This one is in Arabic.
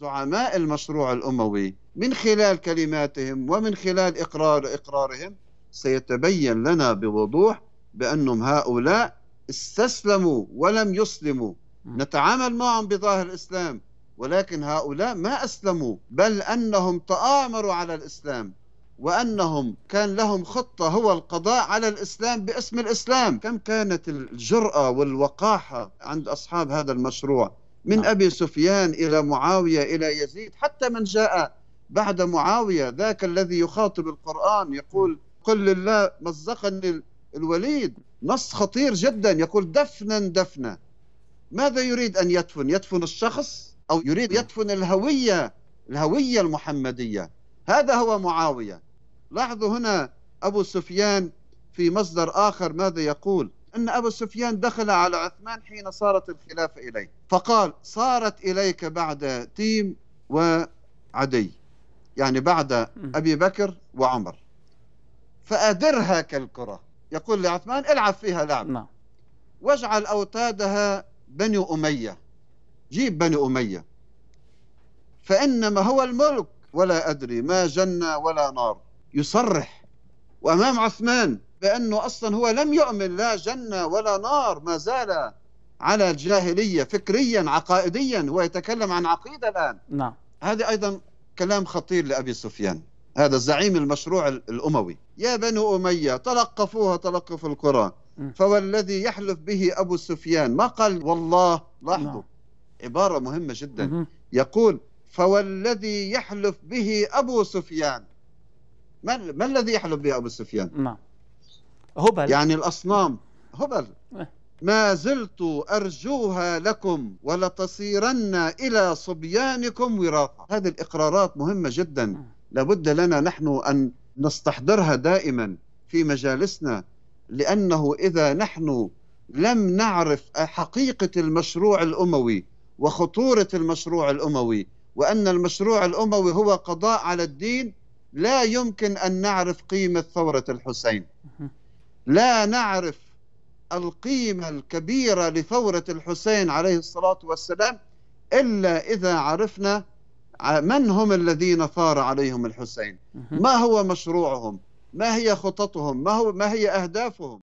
زعماء المشروع الأموي من خلال كلماتهم ومن خلال إقرار إقرارهم سيتبين لنا بوضوح بأنهم هؤلاء استسلموا ولم يسلموا نتعامل معهم بظاهر الإسلام ولكن هؤلاء ما أسلموا بل أنهم تآمروا على الإسلام وأنهم كان لهم خطة هو القضاء على الإسلام باسم الإسلام كم كانت الجرأة والوقاحة عند أصحاب هذا المشروع من نعم. أبي سفيان إلى معاوية إلى يزيد حتى من جاء بعد معاوية ذاك الذي يخاطب القرآن يقول قل لله مزقني الوليد نص خطير جدا يقول دفنا دفنا ماذا يريد أن يدفن يدفن الشخص أو يريد نعم. يدفن الهوية الهوية المحمدية هذا هو معاوية لاحظوا هنا أبو سفيان في مصدر آخر ماذا يقول أن أبا سفيان دخل على عثمان حين صارت الخلافة إليه فقال صارت إليك بعد تيم وعدي يعني بعد أبي بكر وعمر فأدرها كالكرة يقول لعثمان العب فيها لعب نعم. واجعل أوتادها بني أمية جيب بني أمية فإنما هو الملك ولا أدري ما جنة ولا نار يصرح وأمام عثمان بأنه أصلا هو لم يؤمن لا جنة ولا نار ما زال على الجاهلية فكريا عقائديا هو يتكلم عن عقيدة الآن نعم هذا أيضا كلام خطير لأبي سفيان هذا زعيم المشروع الأموي يا بنو أمية تلقفوها تلقف القرى فوالذي يحلف به أبو سفيان ما قال والله لاحظوا نعم. عبارة مهمة جدا مه. يقول فوالذي يحلف به أبو سفيان ما, ما الذي يحلف به أبو سفيان نعم هبل يعني الأصنام هبل إيه. ما زلت أرجوها لكم ولتصيرن إلى صبيانكم وراقة هذه الإقرارات مهمة جدا إيه. لابد لنا نحن أن نستحضرها دائما في مجالسنا لأنه إذا نحن لم نعرف حقيقة المشروع الأموي وخطورة المشروع الأموي وأن المشروع الأموي هو قضاء على الدين لا يمكن أن نعرف قيمة ثورة الحسين إيه. لا نعرف القيمة الكبيرة لثورة الحسين عليه الصلاة والسلام إلا إذا عرفنا من هم الذين ثار عليهم الحسين ما هو مشروعهم ما هي خططهم ما, هو ما هي أهدافهم